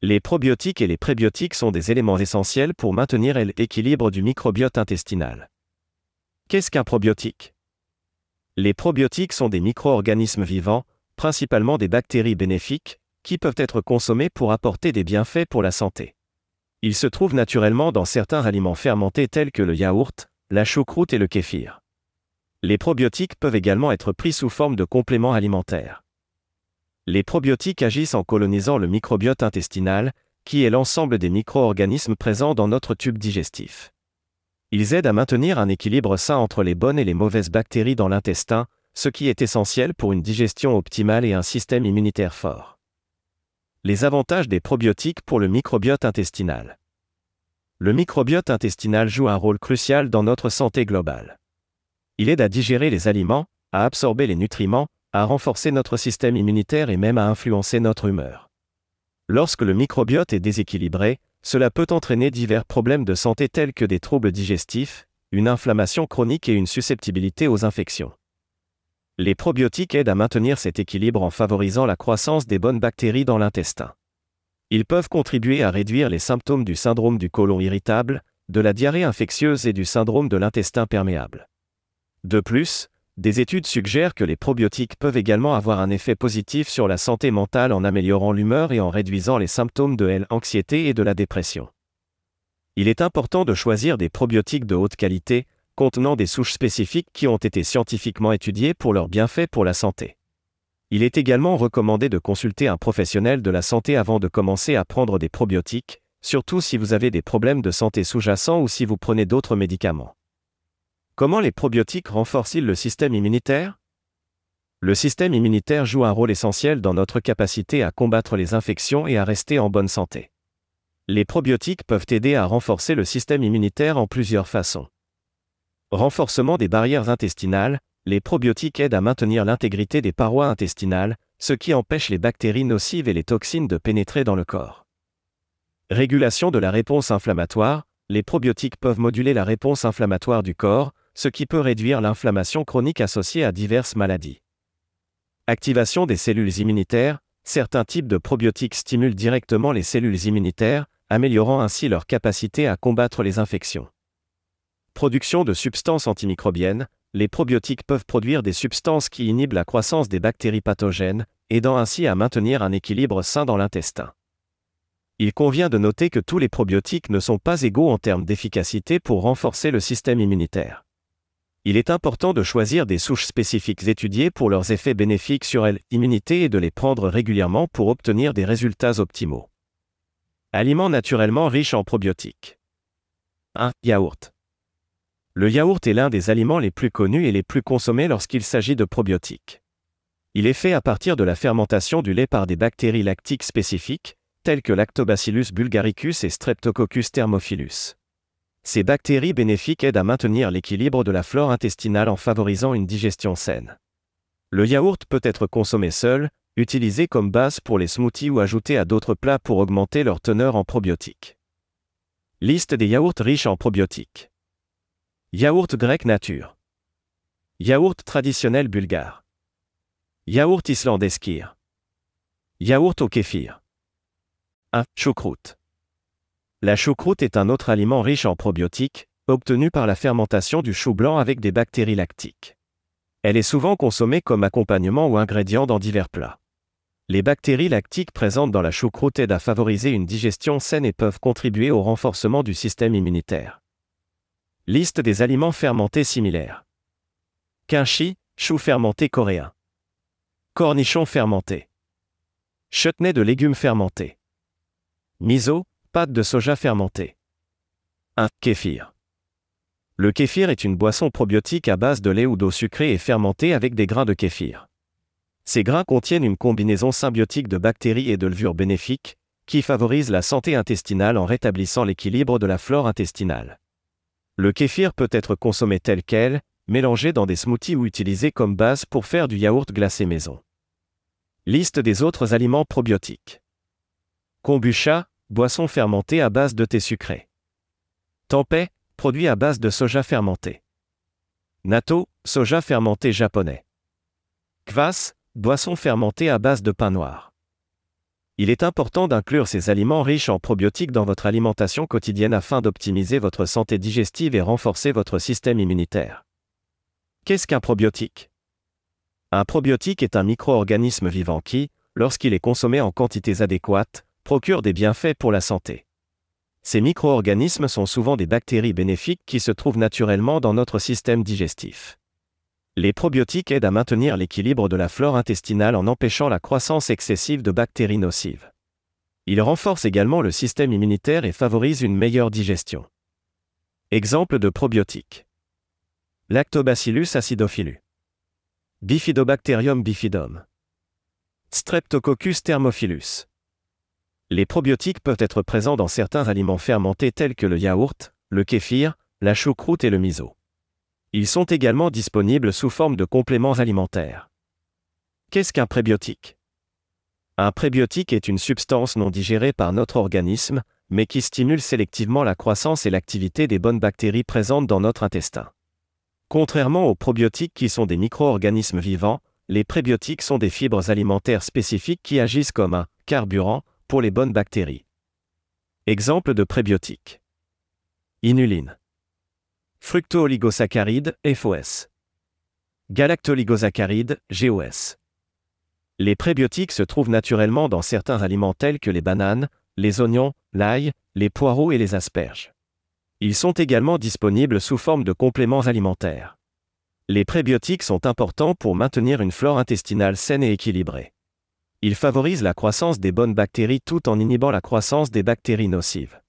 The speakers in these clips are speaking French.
Les probiotiques et les prébiotiques sont des éléments essentiels pour maintenir l'équilibre du microbiote intestinal. Qu'est-ce qu'un probiotique Les probiotiques sont des micro-organismes vivants, principalement des bactéries bénéfiques, qui peuvent être consommés pour apporter des bienfaits pour la santé. Ils se trouvent naturellement dans certains aliments fermentés tels que le yaourt, la choucroute et le kéfir. Les probiotiques peuvent également être pris sous forme de compléments alimentaires. Les probiotiques agissent en colonisant le microbiote intestinal, qui est l'ensemble des micro-organismes présents dans notre tube digestif. Ils aident à maintenir un équilibre sain entre les bonnes et les mauvaises bactéries dans l'intestin, ce qui est essentiel pour une digestion optimale et un système immunitaire fort. Les avantages des probiotiques pour le microbiote intestinal. Le microbiote intestinal joue un rôle crucial dans notre santé globale. Il aide à digérer les aliments, à absorber les nutriments, à renforcer notre système immunitaire et même à influencer notre humeur. Lorsque le microbiote est déséquilibré, cela peut entraîner divers problèmes de santé tels que des troubles digestifs, une inflammation chronique et une susceptibilité aux infections. Les probiotiques aident à maintenir cet équilibre en favorisant la croissance des bonnes bactéries dans l'intestin. Ils peuvent contribuer à réduire les symptômes du syndrome du côlon irritable, de la diarrhée infectieuse et du syndrome de l'intestin perméable. De plus, des études suggèrent que les probiotiques peuvent également avoir un effet positif sur la santé mentale en améliorant l'humeur et en réduisant les symptômes de l'anxiété et de la dépression. Il est important de choisir des probiotiques de haute qualité, contenant des souches spécifiques qui ont été scientifiquement étudiées pour leurs bienfaits pour la santé. Il est également recommandé de consulter un professionnel de la santé avant de commencer à prendre des probiotiques, surtout si vous avez des problèmes de santé sous-jacents ou si vous prenez d'autres médicaments. Comment les probiotiques renforcent-ils le système immunitaire Le système immunitaire joue un rôle essentiel dans notre capacité à combattre les infections et à rester en bonne santé. Les probiotiques peuvent aider à renforcer le système immunitaire en plusieurs façons. Renforcement des barrières intestinales, les probiotiques aident à maintenir l'intégrité des parois intestinales, ce qui empêche les bactéries nocives et les toxines de pénétrer dans le corps. Régulation de la réponse inflammatoire, les probiotiques peuvent moduler la réponse inflammatoire du corps, ce qui peut réduire l'inflammation chronique associée à diverses maladies. Activation des cellules immunitaires, certains types de probiotiques stimulent directement les cellules immunitaires, améliorant ainsi leur capacité à combattre les infections. Production de substances antimicrobiennes, les probiotiques peuvent produire des substances qui inhibent la croissance des bactéries pathogènes, aidant ainsi à maintenir un équilibre sain dans l'intestin. Il convient de noter que tous les probiotiques ne sont pas égaux en termes d'efficacité pour renforcer le système immunitaire il est important de choisir des souches spécifiques étudiées pour leurs effets bénéfiques sur l'immunité et de les prendre régulièrement pour obtenir des résultats optimaux. Aliments naturellement riches en probiotiques. 1. Yaourt. Le yaourt est l'un des aliments les plus connus et les plus consommés lorsqu'il s'agit de probiotiques. Il est fait à partir de la fermentation du lait par des bactéries lactiques spécifiques, telles que Lactobacillus bulgaricus et Streptococcus thermophilus. Ces bactéries bénéfiques aident à maintenir l'équilibre de la flore intestinale en favorisant une digestion saine. Le yaourt peut être consommé seul, utilisé comme base pour les smoothies ou ajouté à d'autres plats pour augmenter leur teneur en probiotiques. Liste des yaourts riches en probiotiques. Yaourt grec nature. Yaourt traditionnel bulgare. Yaourt islandais Yaourt au kéfir. 1. Choucroute. La choucroute est un autre aliment riche en probiotiques, obtenu par la fermentation du chou blanc avec des bactéries lactiques. Elle est souvent consommée comme accompagnement ou ingrédient dans divers plats. Les bactéries lactiques présentes dans la choucroute aident à favoriser une digestion saine et peuvent contribuer au renforcement du système immunitaire. Liste des aliments fermentés similaires. Quinchi, chou fermenté coréen. Cornichon fermenté. Chutney de légumes fermentés. Miso, pâte de soja fermentée. 1. Kéfir. Le kéfir est une boisson probiotique à base de lait ou d'eau sucrée et fermentée avec des grains de kéfir. Ces grains contiennent une combinaison symbiotique de bactéries et de levures bénéfiques, qui favorise la santé intestinale en rétablissant l'équilibre de la flore intestinale. Le kéfir peut être consommé tel quel, mélangé dans des smoothies ou utilisé comme base pour faire du yaourt glacé maison. Liste des autres aliments probiotiques. Kombucha, boisson fermentée à base de thé sucré. Tempeh, produit à base de soja fermenté. Natto, soja fermenté japonais. Kvass, boisson fermentée à base de pain noir. Il est important d'inclure ces aliments riches en probiotiques dans votre alimentation quotidienne afin d'optimiser votre santé digestive et renforcer votre système immunitaire. Qu'est-ce qu'un probiotique Un probiotique est un micro-organisme vivant qui, lorsqu'il est consommé en quantités adéquates, procurent des bienfaits pour la santé. Ces micro-organismes sont souvent des bactéries bénéfiques qui se trouvent naturellement dans notre système digestif. Les probiotiques aident à maintenir l'équilibre de la flore intestinale en empêchant la croissance excessive de bactéries nocives. Ils renforcent également le système immunitaire et favorisent une meilleure digestion. Exemple de probiotiques. Lactobacillus acidophilus. Bifidobacterium bifidum. Streptococcus thermophilus. Les probiotiques peuvent être présents dans certains aliments fermentés tels que le yaourt, le kéfir, la choucroute et le miso. Ils sont également disponibles sous forme de compléments alimentaires. Qu'est-ce qu'un prébiotique Un prébiotique est une substance non digérée par notre organisme, mais qui stimule sélectivement la croissance et l'activité des bonnes bactéries présentes dans notre intestin. Contrairement aux probiotiques qui sont des micro-organismes vivants, les prébiotiques sont des fibres alimentaires spécifiques qui agissent comme un carburant pour les bonnes bactéries. Exemple de prébiotiques. Inuline. Fructo-oligosaccharide, FOS. Galactoligosaccharide, GOS. Les prébiotiques se trouvent naturellement dans certains aliments tels que les bananes, les oignons, l'ail, les poireaux et les asperges. Ils sont également disponibles sous forme de compléments alimentaires. Les prébiotiques sont importants pour maintenir une flore intestinale saine et équilibrée. Il favorise la croissance des bonnes bactéries tout en inhibant la croissance des bactéries nocives.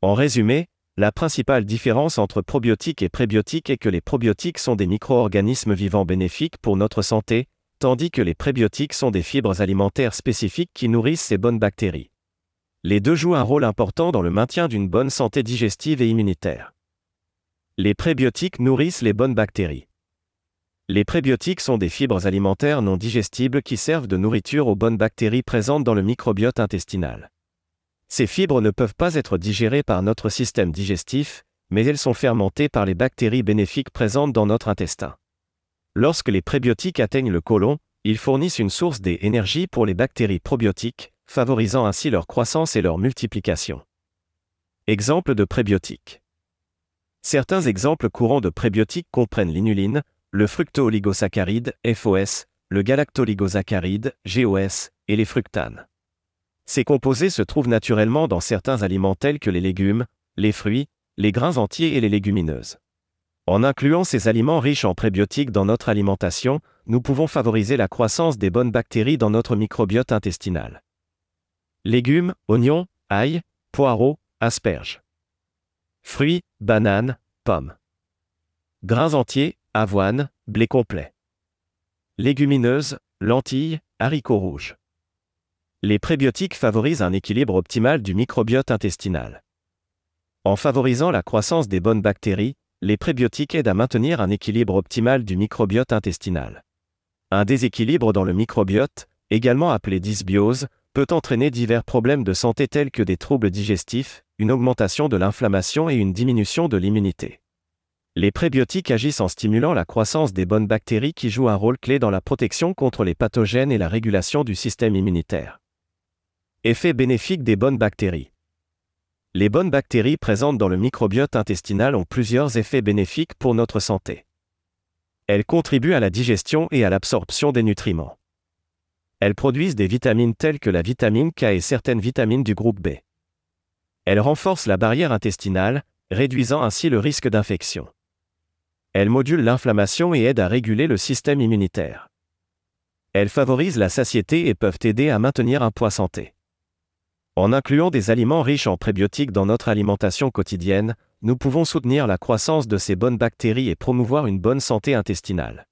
En résumé, la principale différence entre probiotiques et prébiotiques est que les probiotiques sont des micro-organismes vivants bénéfiques pour notre santé, tandis que les prébiotiques sont des fibres alimentaires spécifiques qui nourrissent ces bonnes bactéries. Les deux jouent un rôle important dans le maintien d'une bonne santé digestive et immunitaire. Les prébiotiques nourrissent les bonnes bactéries. Les prébiotiques sont des fibres alimentaires non digestibles qui servent de nourriture aux bonnes bactéries présentes dans le microbiote intestinal. Ces fibres ne peuvent pas être digérées par notre système digestif, mais elles sont fermentées par les bactéries bénéfiques présentes dans notre intestin. Lorsque les prébiotiques atteignent le côlon, ils fournissent une source d'énergie pour les bactéries probiotiques, favorisant ainsi leur croissance et leur multiplication. Exemples de prébiotiques. Certains exemples courants de prébiotiques comprennent l'inuline, le fructo-oligosaccharide, FOS, le galacto-oligosaccharide, GOS, et les fructanes. Ces composés se trouvent naturellement dans certains aliments tels que les légumes, les fruits, les grains entiers et les légumineuses. En incluant ces aliments riches en prébiotiques dans notre alimentation, nous pouvons favoriser la croissance des bonnes bactéries dans notre microbiote intestinal. Légumes, oignons, ail, poireaux, asperges. Fruits, bananes, pommes. Grains entiers, avoine, blé complet. Légumineuses, lentilles, haricots rouges. Les prébiotiques favorisent un équilibre optimal du microbiote intestinal. En favorisant la croissance des bonnes bactéries, les prébiotiques aident à maintenir un équilibre optimal du microbiote intestinal. Un déséquilibre dans le microbiote, également appelé dysbiose, peut entraîner divers problèmes de santé tels que des troubles digestifs, une augmentation de l'inflammation et une diminution de l'immunité. Les prébiotiques agissent en stimulant la croissance des bonnes bactéries qui jouent un rôle clé dans la protection contre les pathogènes et la régulation du système immunitaire. Effets bénéfiques des bonnes bactéries. Les bonnes bactéries présentes dans le microbiote intestinal ont plusieurs effets bénéfiques pour notre santé. Elles contribuent à la digestion et à l'absorption des nutriments. Elles produisent des vitamines telles que la vitamine K et certaines vitamines du groupe B. Elles renforcent la barrière intestinale, réduisant ainsi le risque d'infection. Elles module l'inflammation et aide à réguler le système immunitaire. Elles favorisent la satiété et peuvent aider à maintenir un poids santé. En incluant des aliments riches en prébiotiques dans notre alimentation quotidienne, nous pouvons soutenir la croissance de ces bonnes bactéries et promouvoir une bonne santé intestinale.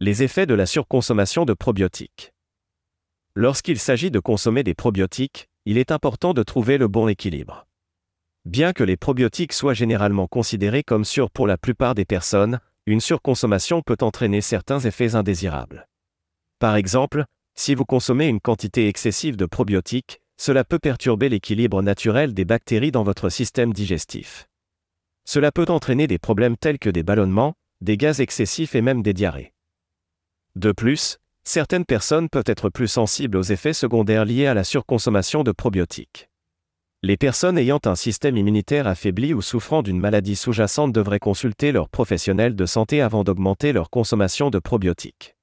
Les effets de la surconsommation de probiotiques. Lorsqu'il s'agit de consommer des probiotiques, il est important de trouver le bon équilibre. Bien que les probiotiques soient généralement considérés comme sûrs pour la plupart des personnes, une surconsommation peut entraîner certains effets indésirables. Par exemple, si vous consommez une quantité excessive de probiotiques, cela peut perturber l'équilibre naturel des bactéries dans votre système digestif. Cela peut entraîner des problèmes tels que des ballonnements, des gaz excessifs et même des diarrhées. De plus, certaines personnes peuvent être plus sensibles aux effets secondaires liés à la surconsommation de probiotiques. Les personnes ayant un système immunitaire affaibli ou souffrant d'une maladie sous-jacente devraient consulter leur professionnel de santé avant d'augmenter leur consommation de probiotiques.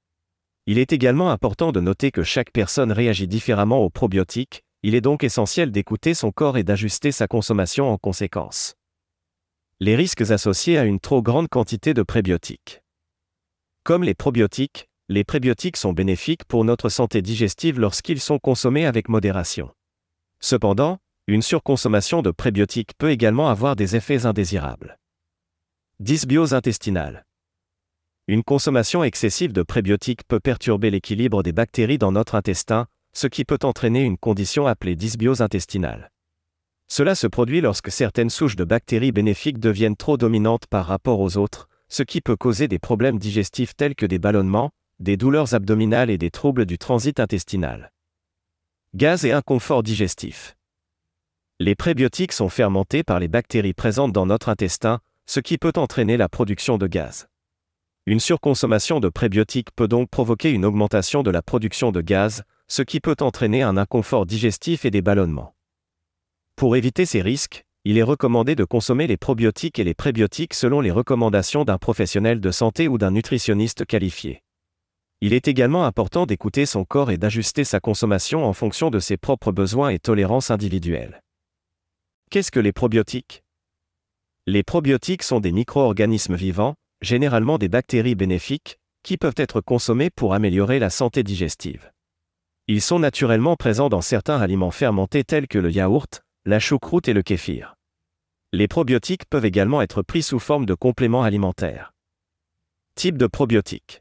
Il est également important de noter que chaque personne réagit différemment aux probiotiques, il est donc essentiel d'écouter son corps et d'ajuster sa consommation en conséquence. Les risques associés à une trop grande quantité de prébiotiques. Comme les probiotiques, les prébiotiques sont bénéfiques pour notre santé digestive lorsqu'ils sont consommés avec modération. Cependant, une surconsommation de prébiotiques peut également avoir des effets indésirables. Dysbiose intestinale. Une consommation excessive de prébiotiques peut perturber l'équilibre des bactéries dans notre intestin, ce qui peut entraîner une condition appelée dysbiose intestinale. Cela se produit lorsque certaines souches de bactéries bénéfiques deviennent trop dominantes par rapport aux autres, ce qui peut causer des problèmes digestifs tels que des ballonnements, des douleurs abdominales et des troubles du transit intestinal. Gaz et inconfort digestif. Les prébiotiques sont fermentés par les bactéries présentes dans notre intestin, ce qui peut entraîner la production de gaz. Une surconsommation de prébiotiques peut donc provoquer une augmentation de la production de gaz, ce qui peut entraîner un inconfort digestif et des ballonnements. Pour éviter ces risques, il est recommandé de consommer les probiotiques et les prébiotiques selon les recommandations d'un professionnel de santé ou d'un nutritionniste qualifié. Il est également important d'écouter son corps et d'ajuster sa consommation en fonction de ses propres besoins et tolérances individuelles. Qu'est-ce que les probiotiques Les probiotiques sont des micro-organismes vivants, généralement des bactéries bénéfiques, qui peuvent être consommés pour améliorer la santé digestive. Ils sont naturellement présents dans certains aliments fermentés tels que le yaourt, la choucroute et le kéfir. Les probiotiques peuvent également être pris sous forme de compléments alimentaires. Types de probiotiques.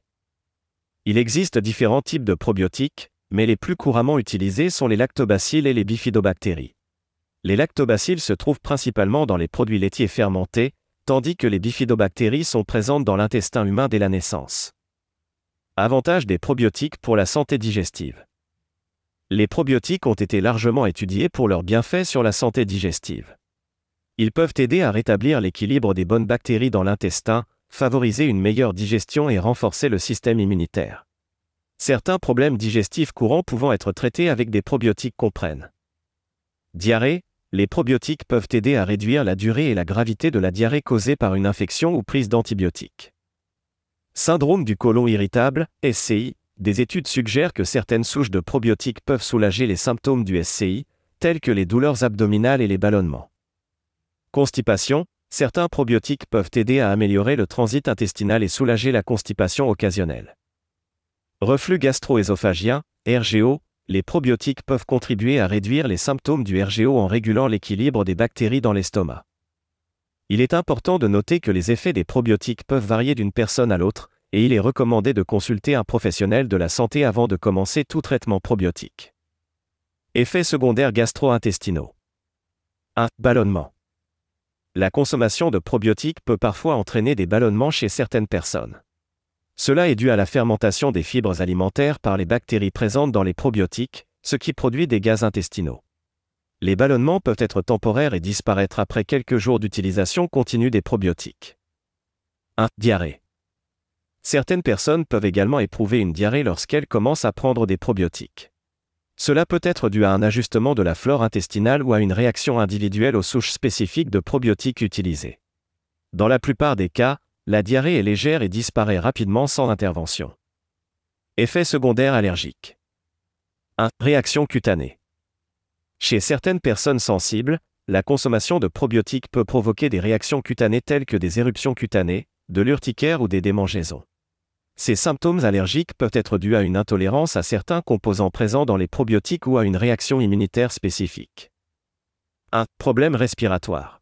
Il existe différents types de probiotiques, mais les plus couramment utilisés sont les lactobacilles et les bifidobactéries. Les lactobacilles se trouvent principalement dans les produits laitiers fermentés, tandis que les bifidobactéries sont présentes dans l'intestin humain dès la naissance. Avantages des probiotiques pour la santé digestive. Les probiotiques ont été largement étudiés pour leurs bienfaits sur la santé digestive. Ils peuvent aider à rétablir l'équilibre des bonnes bactéries dans l'intestin, favoriser une meilleure digestion et renforcer le système immunitaire. Certains problèmes digestifs courants pouvant être traités avec des probiotiques comprennent diarrhée, les probiotiques peuvent aider à réduire la durée et la gravité de la diarrhée causée par une infection ou prise d'antibiotiques. Syndrome du côlon irritable, SCI, des études suggèrent que certaines souches de probiotiques peuvent soulager les symptômes du SCI, tels que les douleurs abdominales et les ballonnements. Constipation, certains probiotiques peuvent aider à améliorer le transit intestinal et soulager la constipation occasionnelle. Reflux gastro-œsophagien, RGO, les probiotiques peuvent contribuer à réduire les symptômes du RGO en régulant l'équilibre des bactéries dans l'estomac. Il est important de noter que les effets des probiotiques peuvent varier d'une personne à l'autre, et il est recommandé de consulter un professionnel de la santé avant de commencer tout traitement probiotique. Effets secondaires gastro-intestinaux. 1. Ballonnement. La consommation de probiotiques peut parfois entraîner des ballonnements chez certaines personnes. Cela est dû à la fermentation des fibres alimentaires par les bactéries présentes dans les probiotiques, ce qui produit des gaz intestinaux. Les ballonnements peuvent être temporaires et disparaître après quelques jours d'utilisation continue des probiotiques. 1. Diarrhée. Certaines personnes peuvent également éprouver une diarrhée lorsqu'elles commencent à prendre des probiotiques. Cela peut être dû à un ajustement de la flore intestinale ou à une réaction individuelle aux souches spécifiques de probiotiques utilisées. Dans la plupart des cas, la diarrhée est légère et disparaît rapidement sans intervention. Effets secondaires allergique. 1. Réaction cutanée. Chez certaines personnes sensibles, la consommation de probiotiques peut provoquer des réactions cutanées telles que des éruptions cutanées, de l'urticaire ou des démangeaisons. Ces symptômes allergiques peuvent être dus à une intolérance à certains composants présents dans les probiotiques ou à une réaction immunitaire spécifique. 1. Problème respiratoire.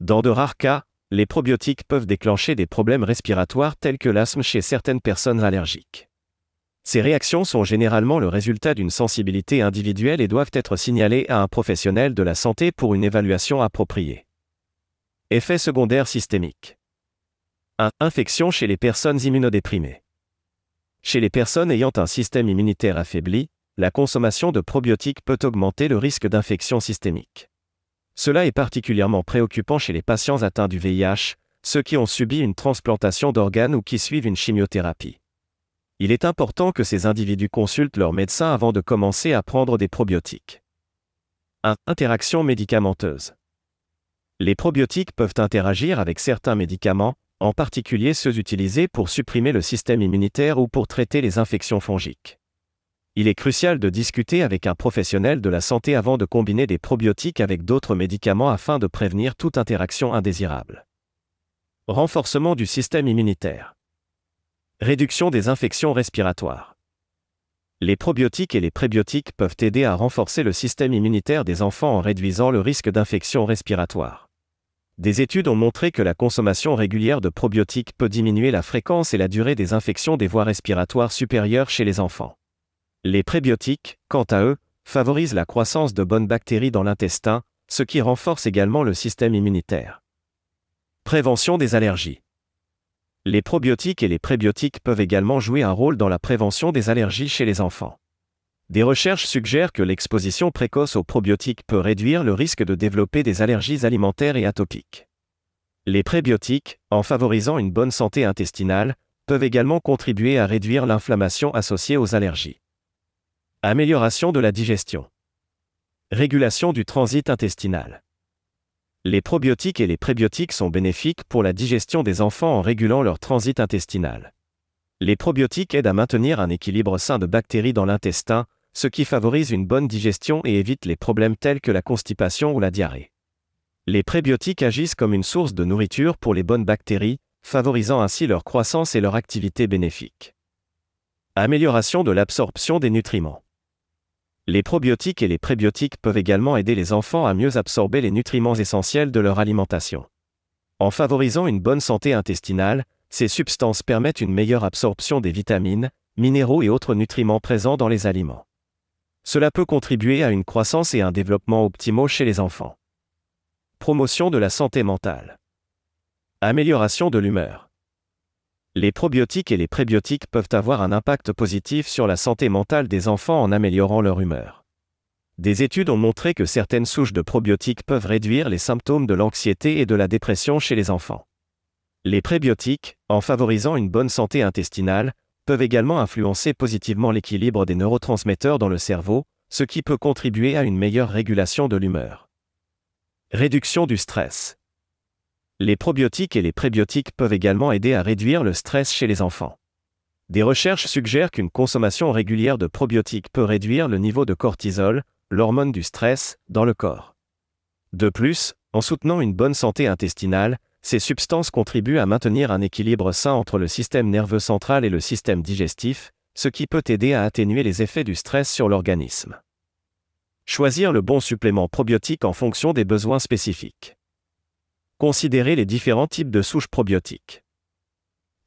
Dans de rares cas, les probiotiques peuvent déclencher des problèmes respiratoires tels que l'asthme chez certaines personnes allergiques. Ces réactions sont généralement le résultat d'une sensibilité individuelle et doivent être signalées à un professionnel de la santé pour une évaluation appropriée. Effets secondaires systémiques. 1. Infection chez les personnes immunodéprimées. Chez les personnes ayant un système immunitaire affaibli, la consommation de probiotiques peut augmenter le risque d'infection systémique. Cela est particulièrement préoccupant chez les patients atteints du VIH, ceux qui ont subi une transplantation d'organes ou qui suivent une chimiothérapie. Il est important que ces individus consultent leur médecin avant de commencer à prendre des probiotiques. 1. Interaction médicamenteuse. Les probiotiques peuvent interagir avec certains médicaments, en particulier ceux utilisés pour supprimer le système immunitaire ou pour traiter les infections fongiques il est crucial de discuter avec un professionnel de la santé avant de combiner des probiotiques avec d'autres médicaments afin de prévenir toute interaction indésirable. Renforcement du système immunitaire. Réduction des infections respiratoires. Les probiotiques et les prébiotiques peuvent aider à renforcer le système immunitaire des enfants en réduisant le risque d'infection respiratoire. Des études ont montré que la consommation régulière de probiotiques peut diminuer la fréquence et la durée des infections des voies respiratoires supérieures chez les enfants. Les prébiotiques, quant à eux, favorisent la croissance de bonnes bactéries dans l'intestin, ce qui renforce également le système immunitaire. Prévention des allergies. Les probiotiques et les prébiotiques peuvent également jouer un rôle dans la prévention des allergies chez les enfants. Des recherches suggèrent que l'exposition précoce aux probiotiques peut réduire le risque de développer des allergies alimentaires et atopiques. Les prébiotiques, en favorisant une bonne santé intestinale, peuvent également contribuer à réduire l'inflammation associée aux allergies. Amélioration de la digestion. Régulation du transit intestinal. Les probiotiques et les prébiotiques sont bénéfiques pour la digestion des enfants en régulant leur transit intestinal. Les probiotiques aident à maintenir un équilibre sain de bactéries dans l'intestin, ce qui favorise une bonne digestion et évite les problèmes tels que la constipation ou la diarrhée. Les prébiotiques agissent comme une source de nourriture pour les bonnes bactéries, favorisant ainsi leur croissance et leur activité bénéfique. Amélioration de l'absorption des nutriments. Les probiotiques et les prébiotiques peuvent également aider les enfants à mieux absorber les nutriments essentiels de leur alimentation. En favorisant une bonne santé intestinale, ces substances permettent une meilleure absorption des vitamines, minéraux et autres nutriments présents dans les aliments. Cela peut contribuer à une croissance et un développement optimaux chez les enfants. Promotion de la santé mentale. Amélioration de l'humeur. Les probiotiques et les prébiotiques peuvent avoir un impact positif sur la santé mentale des enfants en améliorant leur humeur. Des études ont montré que certaines souches de probiotiques peuvent réduire les symptômes de l'anxiété et de la dépression chez les enfants. Les prébiotiques, en favorisant une bonne santé intestinale, peuvent également influencer positivement l'équilibre des neurotransmetteurs dans le cerveau, ce qui peut contribuer à une meilleure régulation de l'humeur. Réduction du stress. Les probiotiques et les prébiotiques peuvent également aider à réduire le stress chez les enfants. Des recherches suggèrent qu'une consommation régulière de probiotiques peut réduire le niveau de cortisol, l'hormone du stress, dans le corps. De plus, en soutenant une bonne santé intestinale, ces substances contribuent à maintenir un équilibre sain entre le système nerveux central et le système digestif, ce qui peut aider à atténuer les effets du stress sur l'organisme. Choisir le bon supplément probiotique en fonction des besoins spécifiques. Considérez les différents types de souches probiotiques.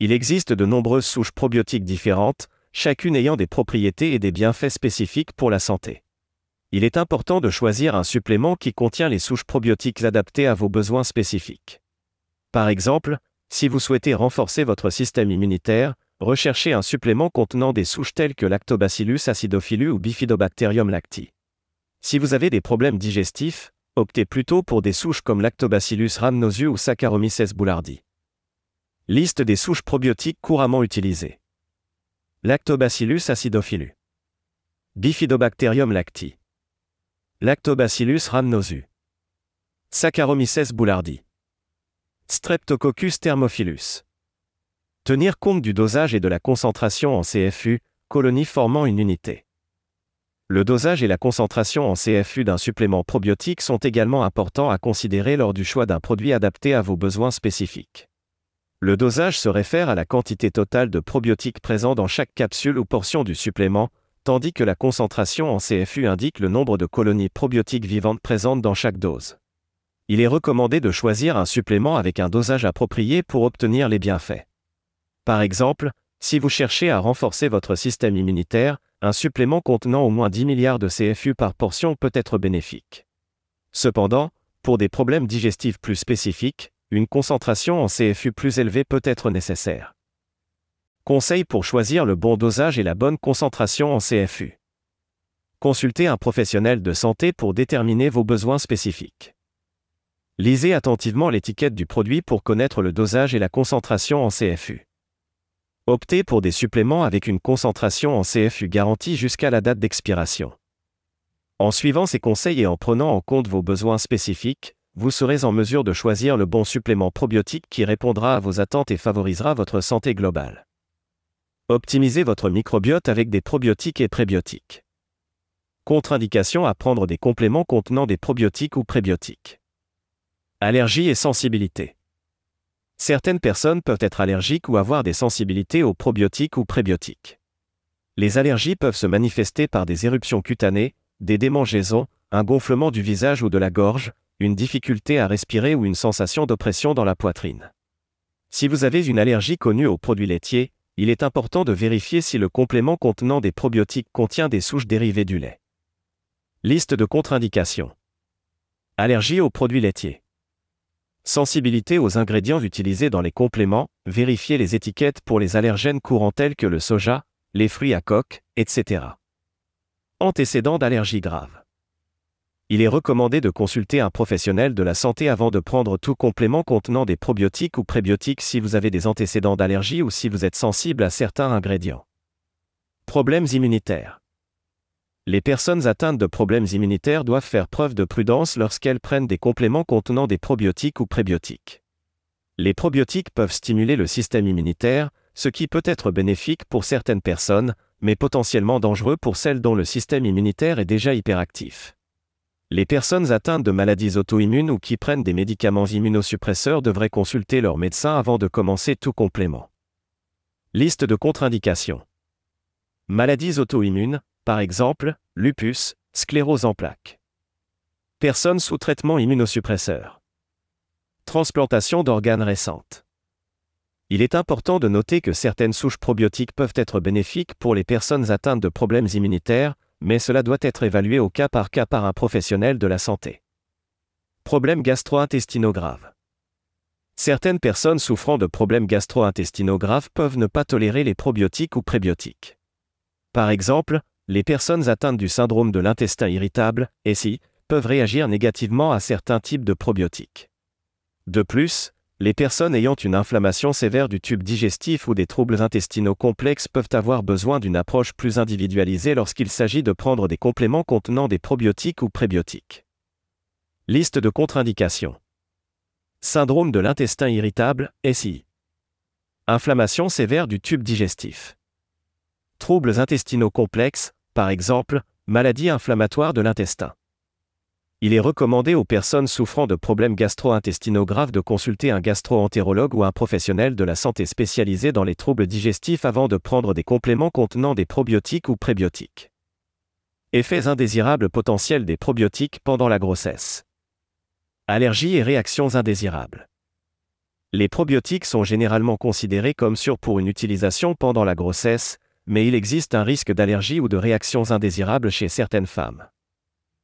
Il existe de nombreuses souches probiotiques différentes, chacune ayant des propriétés et des bienfaits spécifiques pour la santé. Il est important de choisir un supplément qui contient les souches probiotiques adaptées à vos besoins spécifiques. Par exemple, si vous souhaitez renforcer votre système immunitaire, recherchez un supplément contenant des souches telles que Lactobacillus acidophilus ou Bifidobacterium lacti. Si vous avez des problèmes digestifs, Optez plutôt pour des souches comme Lactobacillus rhamnosus ou Saccharomyces boulardii. Liste des souches probiotiques couramment utilisées. Lactobacillus acidophilus. Bifidobacterium lacti. Lactobacillus rhamnosus. Saccharomyces boulardii. Streptococcus thermophilus. Tenir compte du dosage et de la concentration en CFU, colonie formant une unité. Le dosage et la concentration en CFU d'un supplément probiotique sont également importants à considérer lors du choix d'un produit adapté à vos besoins spécifiques. Le dosage se réfère à la quantité totale de probiotiques présents dans chaque capsule ou portion du supplément, tandis que la concentration en CFU indique le nombre de colonies probiotiques vivantes présentes dans chaque dose. Il est recommandé de choisir un supplément avec un dosage approprié pour obtenir les bienfaits. Par exemple, si vous cherchez à renforcer votre système immunitaire, un supplément contenant au moins 10 milliards de CFU par portion peut être bénéfique. Cependant, pour des problèmes digestifs plus spécifiques, une concentration en CFU plus élevée peut être nécessaire. Conseil pour choisir le bon dosage et la bonne concentration en CFU. Consultez un professionnel de santé pour déterminer vos besoins spécifiques. Lisez attentivement l'étiquette du produit pour connaître le dosage et la concentration en CFU. Optez pour des suppléments avec une concentration en CFU garantie jusqu'à la date d'expiration. En suivant ces conseils et en prenant en compte vos besoins spécifiques, vous serez en mesure de choisir le bon supplément probiotique qui répondra à vos attentes et favorisera votre santé globale. Optimisez votre microbiote avec des probiotiques et prébiotiques. Contre-indication à prendre des compléments contenant des probiotiques ou prébiotiques. Allergie et sensibilité. Certaines personnes peuvent être allergiques ou avoir des sensibilités aux probiotiques ou prébiotiques. Les allergies peuvent se manifester par des éruptions cutanées, des démangeaisons, un gonflement du visage ou de la gorge, une difficulté à respirer ou une sensation d'oppression dans la poitrine. Si vous avez une allergie connue aux produits laitiers, il est important de vérifier si le complément contenant des probiotiques contient des souches dérivées du lait. Liste de contre-indications. Allergie aux produits laitiers. Sensibilité aux ingrédients utilisés dans les compléments, vérifier les étiquettes pour les allergènes courants tels que le soja, les fruits à coque, etc. Antécédents d'allergie grave. Il est recommandé de consulter un professionnel de la santé avant de prendre tout complément contenant des probiotiques ou prébiotiques si vous avez des antécédents d'allergie ou si vous êtes sensible à certains ingrédients. Problèmes immunitaires. Les personnes atteintes de problèmes immunitaires doivent faire preuve de prudence lorsqu'elles prennent des compléments contenant des probiotiques ou prébiotiques. Les probiotiques peuvent stimuler le système immunitaire, ce qui peut être bénéfique pour certaines personnes, mais potentiellement dangereux pour celles dont le système immunitaire est déjà hyperactif. Les personnes atteintes de maladies auto-immunes ou qui prennent des médicaments immunosuppresseurs devraient consulter leur médecin avant de commencer tout complément. Liste de contre-indications. Maladies auto-immunes, par exemple, lupus, sclérose en plaques. Personnes sous traitement immunosuppresseur. Transplantation d'organes récentes. Il est important de noter que certaines souches probiotiques peuvent être bénéfiques pour les personnes atteintes de problèmes immunitaires, mais cela doit être évalué au cas par cas par un professionnel de la santé. Problèmes gastro-intestinaux graves. Certaines personnes souffrant de problèmes gastro graves peuvent ne pas tolérer les probiotiques ou prébiotiques. Par exemple, les personnes atteintes du syndrome de l'intestin irritable, SI, peuvent réagir négativement à certains types de probiotiques. De plus, les personnes ayant une inflammation sévère du tube digestif ou des troubles intestinaux complexes peuvent avoir besoin d'une approche plus individualisée lorsqu'il s'agit de prendre des compléments contenant des probiotiques ou prébiotiques. Liste de contre-indications. Syndrome de l'intestin irritable, SI. Inflammation sévère du tube digestif. Troubles intestinaux complexes, par exemple, maladie inflammatoire de l'intestin. Il est recommandé aux personnes souffrant de problèmes gastro-intestinaux graves de consulter un gastro-entérologue ou un professionnel de la santé spécialisé dans les troubles digestifs avant de prendre des compléments contenant des probiotiques ou prébiotiques. Effets indésirables potentiels des probiotiques pendant la grossesse. Allergies et réactions indésirables. Les probiotiques sont généralement considérés comme sûrs pour une utilisation pendant la grossesse, mais il existe un risque d'allergie ou de réactions indésirables chez certaines femmes.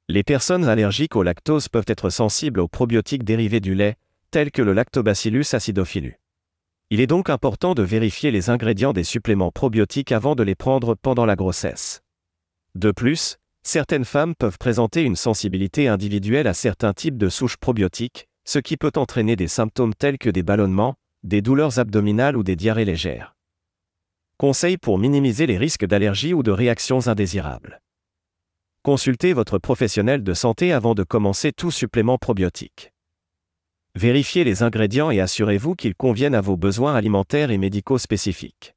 Les personnes allergiques au lactose peuvent être sensibles aux probiotiques dérivés du lait, tels que le lactobacillus acidophilus. Il est donc important de vérifier les ingrédients des suppléments probiotiques avant de les prendre pendant la grossesse. De plus, certaines femmes peuvent présenter une sensibilité individuelle à certains types de souches probiotiques, ce qui peut entraîner des symptômes tels que des ballonnements, des douleurs abdominales ou des diarrhées légères. Conseils pour minimiser les risques d'allergie ou de réactions indésirables. Consultez votre professionnel de santé avant de commencer tout supplément probiotique. Vérifiez les ingrédients et assurez-vous qu'ils conviennent à vos besoins alimentaires et médicaux spécifiques.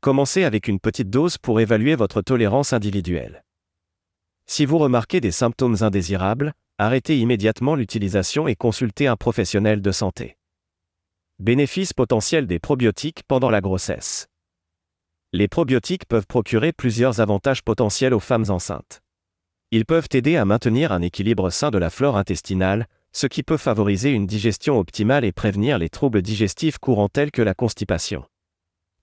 Commencez avec une petite dose pour évaluer votre tolérance individuelle. Si vous remarquez des symptômes indésirables, arrêtez immédiatement l'utilisation et consultez un professionnel de santé. Bénéfices potentiels des probiotiques pendant la grossesse. Les probiotiques peuvent procurer plusieurs avantages potentiels aux femmes enceintes. Ils peuvent aider à maintenir un équilibre sain de la flore intestinale, ce qui peut favoriser une digestion optimale et prévenir les troubles digestifs courants tels que la constipation.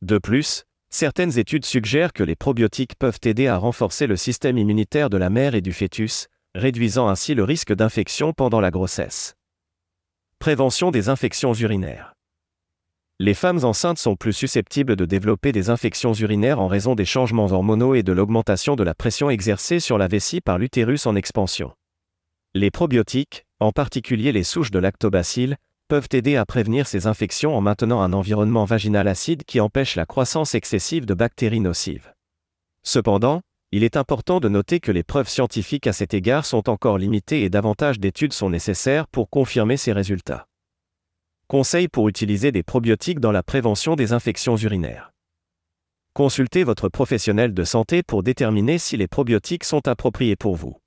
De plus, certaines études suggèrent que les probiotiques peuvent aider à renforcer le système immunitaire de la mère et du fœtus, réduisant ainsi le risque d'infection pendant la grossesse. Prévention des infections urinaires les femmes enceintes sont plus susceptibles de développer des infections urinaires en raison des changements hormonaux et de l'augmentation de la pression exercée sur la vessie par l'utérus en expansion. Les probiotiques, en particulier les souches de lactobacilles, peuvent aider à prévenir ces infections en maintenant un environnement vaginal acide qui empêche la croissance excessive de bactéries nocives. Cependant, il est important de noter que les preuves scientifiques à cet égard sont encore limitées et davantage d'études sont nécessaires pour confirmer ces résultats. Conseil pour utiliser des probiotiques dans la prévention des infections urinaires. Consultez votre professionnel de santé pour déterminer si les probiotiques sont appropriés pour vous.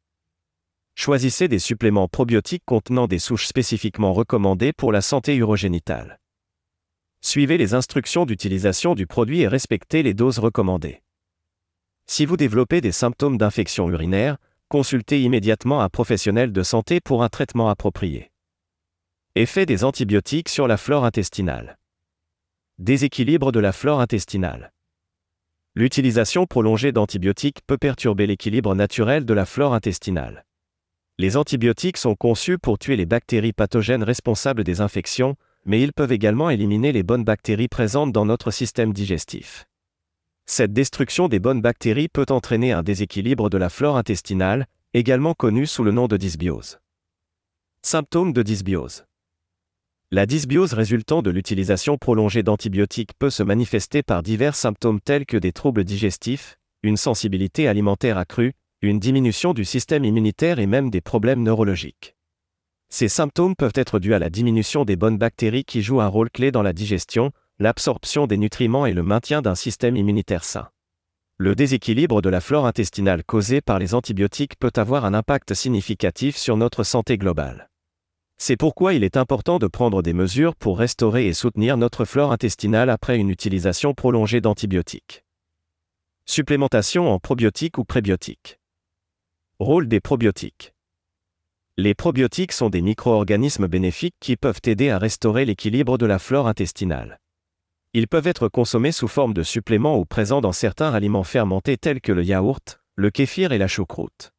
Choisissez des suppléments probiotiques contenant des souches spécifiquement recommandées pour la santé urogénitale. Suivez les instructions d'utilisation du produit et respectez les doses recommandées. Si vous développez des symptômes d'infection urinaire, consultez immédiatement un professionnel de santé pour un traitement approprié. Effet des antibiotiques sur la flore intestinale. Déséquilibre de la flore intestinale. L'utilisation prolongée d'antibiotiques peut perturber l'équilibre naturel de la flore intestinale. Les antibiotiques sont conçus pour tuer les bactéries pathogènes responsables des infections, mais ils peuvent également éliminer les bonnes bactéries présentes dans notre système digestif. Cette destruction des bonnes bactéries peut entraîner un déséquilibre de la flore intestinale, également connu sous le nom de dysbiose. Symptômes de dysbiose. La dysbiose résultant de l'utilisation prolongée d'antibiotiques peut se manifester par divers symptômes tels que des troubles digestifs, une sensibilité alimentaire accrue, une diminution du système immunitaire et même des problèmes neurologiques. Ces symptômes peuvent être dus à la diminution des bonnes bactéries qui jouent un rôle clé dans la digestion, l'absorption des nutriments et le maintien d'un système immunitaire sain. Le déséquilibre de la flore intestinale causé par les antibiotiques peut avoir un impact significatif sur notre santé globale. C'est pourquoi il est important de prendre des mesures pour restaurer et soutenir notre flore intestinale après une utilisation prolongée d'antibiotiques. Supplémentation en probiotiques ou prébiotiques. Rôle des probiotiques. Les probiotiques sont des micro-organismes bénéfiques qui peuvent aider à restaurer l'équilibre de la flore intestinale. Ils peuvent être consommés sous forme de suppléments ou présents dans certains aliments fermentés tels que le yaourt, le kéfir et la choucroute.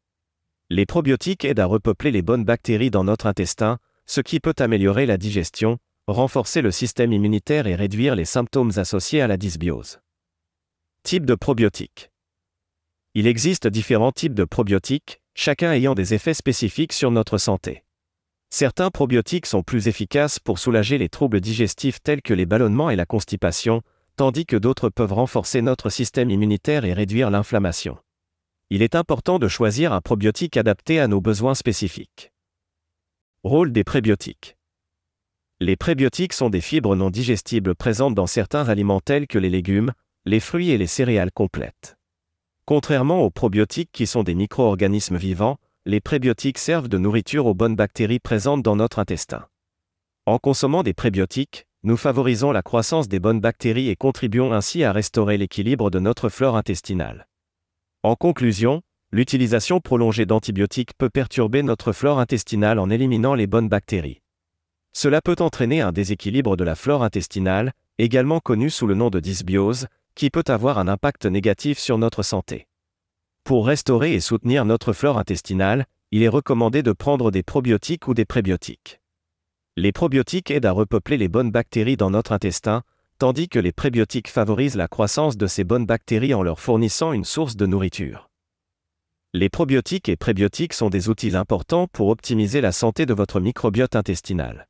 Les probiotiques aident à repeupler les bonnes bactéries dans notre intestin, ce qui peut améliorer la digestion, renforcer le système immunitaire et réduire les symptômes associés à la dysbiose. Type de probiotiques. Il existe différents types de probiotiques, chacun ayant des effets spécifiques sur notre santé. Certains probiotiques sont plus efficaces pour soulager les troubles digestifs tels que les ballonnements et la constipation, tandis que d'autres peuvent renforcer notre système immunitaire et réduire l'inflammation. Il est important de choisir un probiotique adapté à nos besoins spécifiques. Rôle des prébiotiques. Les prébiotiques sont des fibres non digestibles présentes dans certains aliments tels que les légumes, les fruits et les céréales complètes. Contrairement aux probiotiques qui sont des micro-organismes vivants, les prébiotiques servent de nourriture aux bonnes bactéries présentes dans notre intestin. En consommant des prébiotiques, nous favorisons la croissance des bonnes bactéries et contribuons ainsi à restaurer l'équilibre de notre flore intestinale. En conclusion, L'utilisation prolongée d'antibiotiques peut perturber notre flore intestinale en éliminant les bonnes bactéries. Cela peut entraîner un déséquilibre de la flore intestinale, également connu sous le nom de dysbiose, qui peut avoir un impact négatif sur notre santé. Pour restaurer et soutenir notre flore intestinale, il est recommandé de prendre des probiotiques ou des prébiotiques. Les probiotiques aident à repeupler les bonnes bactéries dans notre intestin, tandis que les prébiotiques favorisent la croissance de ces bonnes bactéries en leur fournissant une source de nourriture. Les probiotiques et prébiotiques sont des outils importants pour optimiser la santé de votre microbiote intestinal.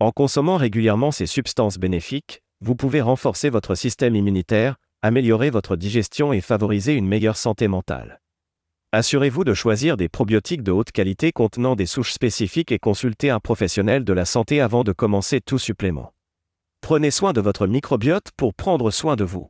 En consommant régulièrement ces substances bénéfiques, vous pouvez renforcer votre système immunitaire, améliorer votre digestion et favoriser une meilleure santé mentale. Assurez-vous de choisir des probiotiques de haute qualité contenant des souches spécifiques et consultez un professionnel de la santé avant de commencer tout supplément. Prenez soin de votre microbiote pour prendre soin de vous.